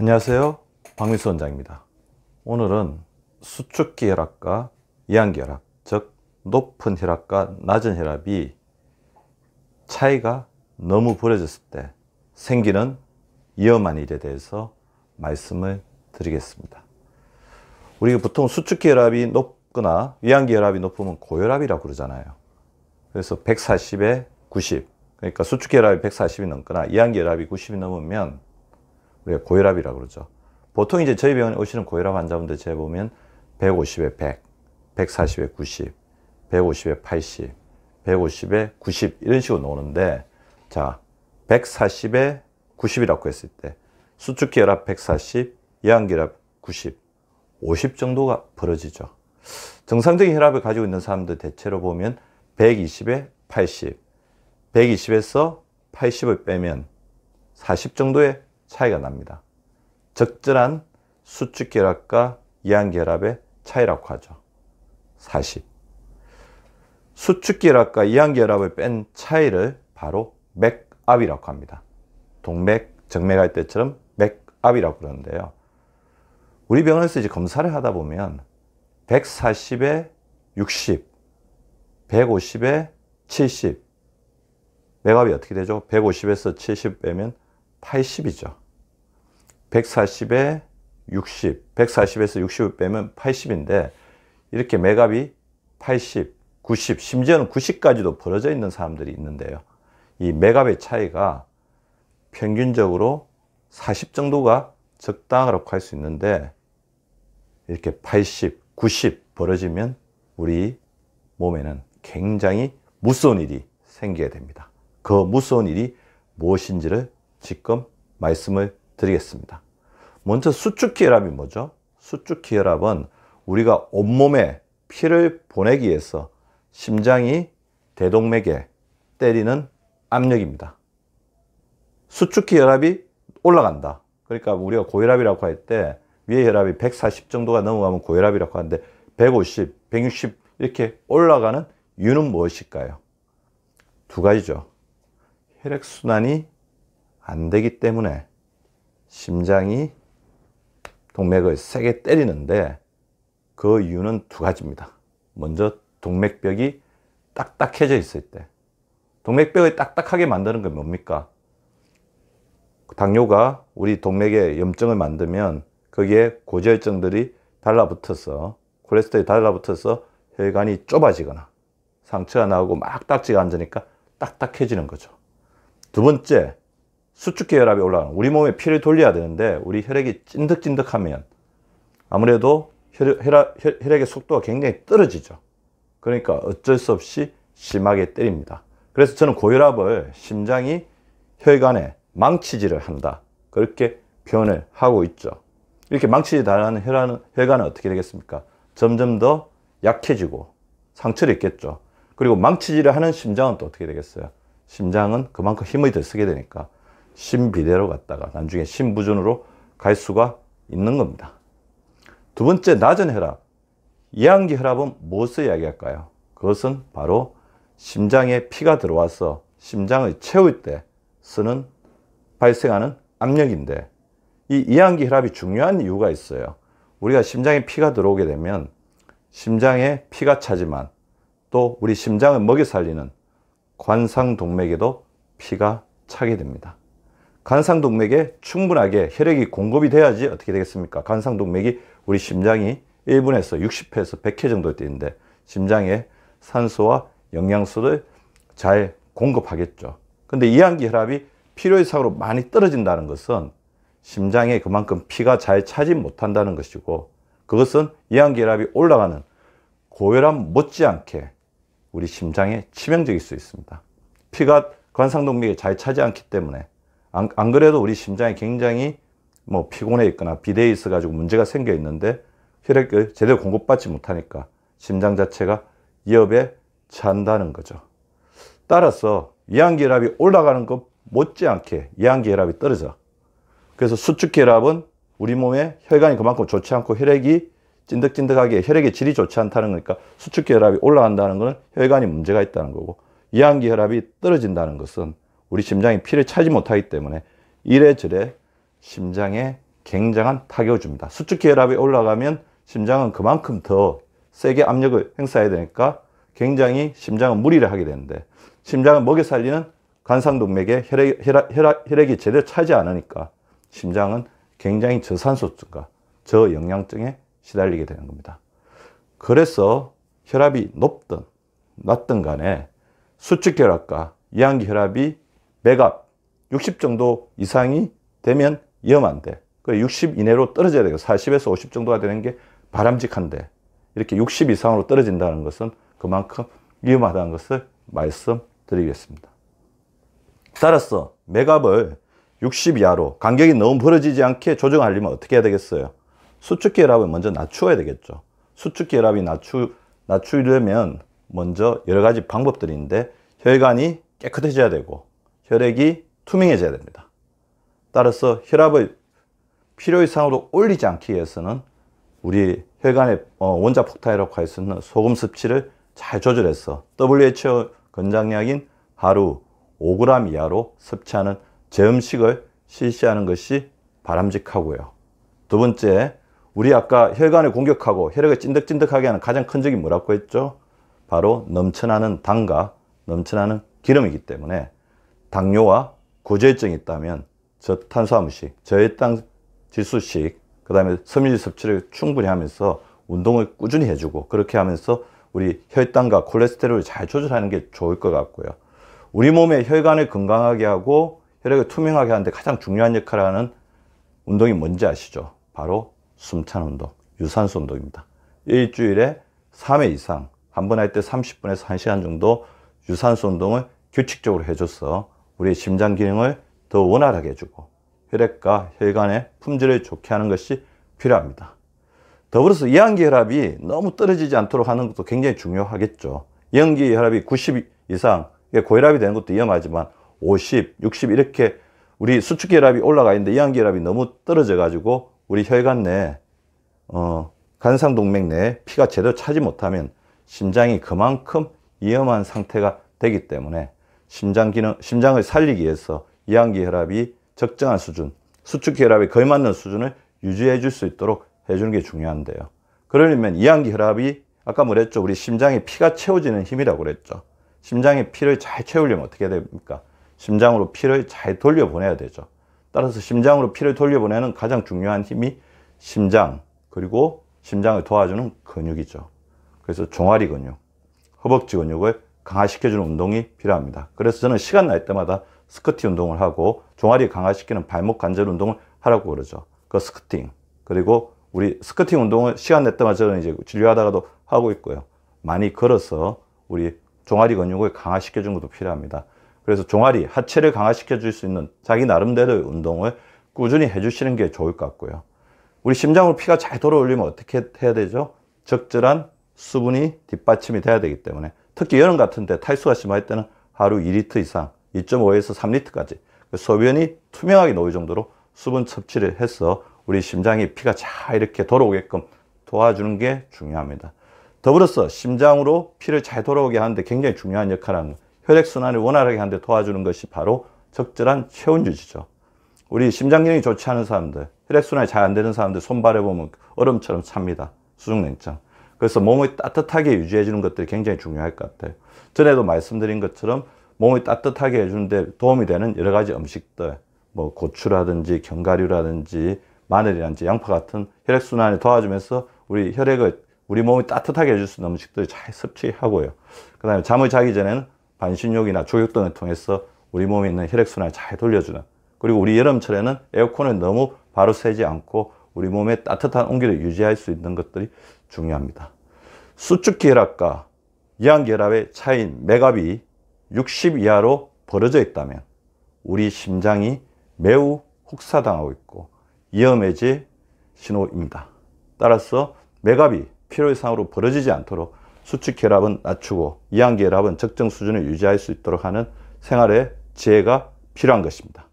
안녕하세요 박민수 원장입니다 오늘은 수축기 혈압과 이항기 혈압 즉 높은 혈압과 낮은 혈압이 차이가 너무 벌어졌을 때 생기는 위험한 일에 대해서 말씀을 드리겠습니다 우리가 보통 수축기 혈압이 높거나 위항기 혈압이 높으면 고혈압이라고 그러잖아요 그래서 140에 90 그러니까 수축 혈압이 140이 넘거나 이항기 혈압이 90이 넘으면 우리가 예, 고혈압이라 고 그러죠. 보통 이제 저희 병원에 오시는 고혈압 환자분들 제 보면 150에 100, 140에 90, 150에 80, 150에 90 이런 식으로 나는데자 140에 90이라고 했을 때 수축기 혈압 140, 예안기혈압 90, 50 정도가 벌어지죠. 정상적인 혈압을 가지고 있는 사람들 대체로 보면 120에 80, 120에서 80을 빼면 40 정도의 차이가 납니다. 적절한 수축 결합과 이항 결합의 차이라고 하죠. 40. 수축 결합과 이항 결합을 뺀 차이를 바로 맥압이라고 합니다. 동맥, 정맥 할 때처럼 맥압이라고 그러는데요. 우리 병원에서 이제 검사를 하다 보면 140에 60, 150에 70, 맥압이 어떻게 되죠? 150에서 70 빼면 80이죠. 140에 60, 140에서 60을 빼면 80인데 이렇게 맥압이 80, 90, 심지어는 90까지도 벌어져 있는 사람들이 있는데요. 이 맥압의 차이가 평균적으로 40 정도가 적당하라고 할 수 있는데 이렇게 80, 90 벌어지면 우리 몸에는 굉장히 무서운 일이 생기게 됩니다. 그 무서운 일이 무엇인지를 지금 말씀을 드리겠습니다. 먼저 수축기혈압이 뭐죠? 수축기혈압은 우리가 온몸에 피를 보내기 위해서 심장이 대동맥에 때리는 압력입니다. 수축기혈압이 올라간다. 그러니까 우리가 고혈압이라고 할 때 위의 혈압이 140 정도가 넘어가면 고혈압이라고 하는데 150, 160 이렇게 올라가는 이유는 무엇일까요? 두 가지죠. 혈액순환이 안 되기 때문에 심장이 동맥을 세게 때리는데 그 이유는 두 가지입니다. 먼저 동맥벽이 딱딱해져 있을 때 동맥벽을 딱딱하게 만드는 건 뭡니까? 그 당뇨가 우리 동맥에 염증을 만들면 거기에 고지혈증들이 달라붙어서 콜레스테롤이 달라붙어서 혈관이 좁아지거나 상처가 나오고 막 딱지가 앉으니까 딱딱해지는 거죠. 두 번째, 수축계 혈압이 올라가는 우리 몸에 피를 돌려야 되는데 우리 혈액이 찐득찐득하면 아무래도 혈, 혈압, 혈액의 속도가 굉장히 떨어지죠 그러니까 어쩔 수 없이 심하게 때립니다 그래서 저는 고혈압을 심장이 혈관에 망치질을 한다 그렇게 표현을 하고 있죠 이렇게 망치질 당하는 혈관은, 혈관은 어떻게 되겠습니까 점점 더 약해지고 상처를 입겠죠 그리고 망치질을 하는 심장은 또 어떻게 되겠어요 심장은 그만큼 힘을 더 쓰게 되니까 신비대로 갔다가 나중에 신부전으로갈 수가 있는 겁니다. 두 번째 낮은 혈압. 이항기 혈압은 무엇을 이야기할까요? 그것은 바로 심장에 피가 들어와서 심장을 채울 때 쓰는 발생하는 압력인데 이 이항기 혈압이 중요한 이유가 있어요. 우리가 심장에 피가 들어오게 되면 심장에 피가 차지만 또 우리 심장을 먹여 살리는 관상동맥에도 피가 차게 됩니다. 간상동맥에 충분하게 혈액이 공급이 돼야지 어떻게 되겠습니까? 간상동맥이 우리 심장이 1분에서 60회에서 100회 정도 뛰는데 심장에 산소와 영양소를 잘 공급하겠죠. 근데 이항기 혈압이 필요 이상으로 많이 떨어진다는 것은 심장에 그만큼 피가 잘 차지 못한다는 것이고 그것은 이항기 혈압이 올라가는 고혈압 못지않게 우리 심장에 치명적일 수 있습니다. 피가 관상동맥에 잘 차지 않기 때문에 안, 안 그래도 우리 심장이 굉장히 뭐 피곤해 있거나 비대해 있어 가지고 문제가 생겨 있는데 혈액을 그 제대로 공급받지 못하니까 심장 자체가 위협에 찬다는 거죠. 따라서 이완기혈압이 올라가는 것 못지않게 이완기혈압이 떨어져. 그래서 수축기혈압은 우리 몸에 혈관이 그만큼 좋지 않고 혈액이 찐득찐득하게 혈액의 질이 좋지 않다는 거니까 수축기혈압이 올라간다는 것은 혈관이 문제가 있다는 거고 이완기혈압이 떨어진다는 것은 우리 심장이 피를 차지 못하기 때문에 이래저래 심장에 굉장한 타격을 줍니다. 수축기 혈압이 올라가면 심장은 그만큼 더 세게 압력을 행사해야 되니까 굉장히 심장은 무리를 하게 되는데 심장을 먹여 살리는 관상동맥에 혈액, 혈액, 혈액, 혈액이 제대로 차지 않으니까 심장은 굉장히 저산소증과 저영양증에 시달리게 되는 겁니다. 그래서 혈압이 높든 낮든 간에 수축혈압과 이항기 혈압이 배갑 60 정도 이상이 되면 위험한데 그60 이내로 떨어져야 되고 40에서 50 정도가 되는 게 바람직한데 이렇게 60 이상으로 떨어진다는 것은 그만큼 위험하다는 것을 말씀드리겠습니다. 따라서 매갑을 60 이하로 간격이 너무 벌어지지 않게 조정하려면 어떻게 해야 되겠어요? 수축기 혈압을 먼저 낮추어야 되겠죠. 수축기 혈압이 낮추, 낮추려면 먼저 여러 가지 방법들인데 혈관이 깨끗해져야 되고 혈액이 투명해져야 됩니다. 따라서 혈압을 필요 이상으로 올리지 않기 위해서는 우리 혈관의 어, 원자 폭탄이라고 할 수 있는 소금 섭취를 잘 조절해서 WHO 권장량인 하루 5g 이하로 섭취하는 제음식을 실시하는 것이 바람직하고요. 두 번째, 우리 아까 혈관을 공격하고 혈액을 찐득찐득하게 하는 가장 큰 적이 뭐라고 했죠? 바로 넘쳐나는 당과 넘쳐나는 기름이기 때문에 당뇨와 구제혈증이 있다면 저탄수화물식, 저혈당 지수식, 그 다음에 섬유질 섭취를 충분히 하면서 운동을 꾸준히 해주고 그렇게 하면서 우리 혈당과 콜레스테롤을 잘 조절하는 게 좋을 것 같고요. 우리 몸의 혈관을 건강하게 하고 혈액을 투명하게 하는데 가장 중요한 역할을 하는 운동이 뭔지 아시죠? 바로 숨찬 운동, 유산소 운동입니다. 일주일에 3회 이상, 한 번 할 때 30분에서 1시간 정도 유산소 운동을 규칙적으로 해줘서 우리 심장 기능을 더 원활하게 해주고 혈액과 혈관의 품질을 좋게 하는 것이 필요합니다. 더불어서 이항기 혈압이 너무 떨어지지 않도록 하는 것도 굉장히 중요하겠죠. 이항기 혈압이 90 이상, 고혈압이 되는 것도 위험하지만 50, 60 이렇게 우리 수축 혈압이 올라가 있는데 이항기 혈압이 너무 떨어져 가지고 우리 혈관 내 어, 간상동맥 내 피가 제대로 차지 못하면 심장이 그만큼 위험한 상태가 되기 때문에 심장 기능, 심장을 살리기 위해서 이항기 혈압이 적정한 수준, 수축 혈압이 거의 맞는 수준을 유지해 줄 수 있도록 해주는 게 중요한데요. 그러려면 이항기 혈압이 아까 말했죠. 우리 심장에 피가 채워지는 힘이라고 그랬죠. 심장에 피를 잘 채우려면 어떻게 해야 됩니까? 심장으로 피를 잘 돌려보내야 되죠. 따라서 심장으로 피를 돌려보내는 가장 중요한 힘이 심장, 그리고 심장을 도와주는 근육이죠. 그래서 종아리 근육, 허벅지 근육을 강화시켜주는 운동이 필요합니다. 그래서 저는 시간 날 때마다 스쿼트 운동을 하고 종아리 강화시키는 발목 관절 운동을 하라고 그러죠. 그 스쿼팅 그리고 우리 스쿼팅 운동을 시간 낼 때마다 저는 이제 진료하다가도 하고 있고요. 많이 걸어서 우리 종아리 근육을 강화시켜 주는 것도 필요합니다. 그래서 종아리 하체를 강화시켜 줄 수 있는 자기 나름대로의 운동을 꾸준히 해주시는 게 좋을 것 같고요. 우리 심장으로 피가 잘 돌아올리면 어떻게 해야 되죠? 적절한 수분이 뒷받침이 돼야 되기 때문에 특히 여름 같은데 탈수가 심할 때는 하루 2리터 이상, 2.5에서 3리터까지 그 소변이 투명하게 나올 정도로 수분 섭취를 해서 우리 심장이 피가 잘 이렇게 돌아오게끔 도와주는 게 중요합니다. 더불어서 심장으로 피를 잘 돌아오게 하는데 굉장히 중요한 역할은 혈액순환을 원활하게 하는데 도와주는 것이 바로 적절한 체온 유지죠. 우리 심장 기능이 좋지 않은 사람들, 혈액순환이 잘 안 되는 사람들 손발에 보면 얼음처럼 찹니다. 수중냉장 그래서 몸을 따뜻하게 유지해 주는 것들이 굉장히 중요할 것 같아요. 전에도 말씀드린 것처럼 몸을 따뜻하게 해주는데 도움이 되는 여러 가지 음식들, 뭐 고추라든지 견과류라든지 마늘이라든지 양파 같은 혈액순환을 도와주면서 우리 혈액을 우리 몸이 따뜻하게 해줄 수 있는 음식들잘 섭취하고요. 그 다음에 잠을 자기 전에는 반신욕이나 조욕 등을 통해서 우리 몸에 있는 혈액순환을 잘 돌려주는 그리고 우리 여름철에는 에어컨을 너무 바로 쐬지 않고 우리 몸의 따뜻한 온기를 유지할 수 있는 것들이 중요합니다. 수축기혈압과 이완결합의 차이인 맥압이 60 이하로 벌어져 있다면 우리 심장이 매우 혹사당하고 있고 위험해질 신호입니다. 따라서 맥압이 필요 이상으로 벌어지지 않도록 수축혈압은 낮추고 이완결합은 적정 수준을 유지할 수 있도록 하는 생활의 지혜가 필요한 것입니다.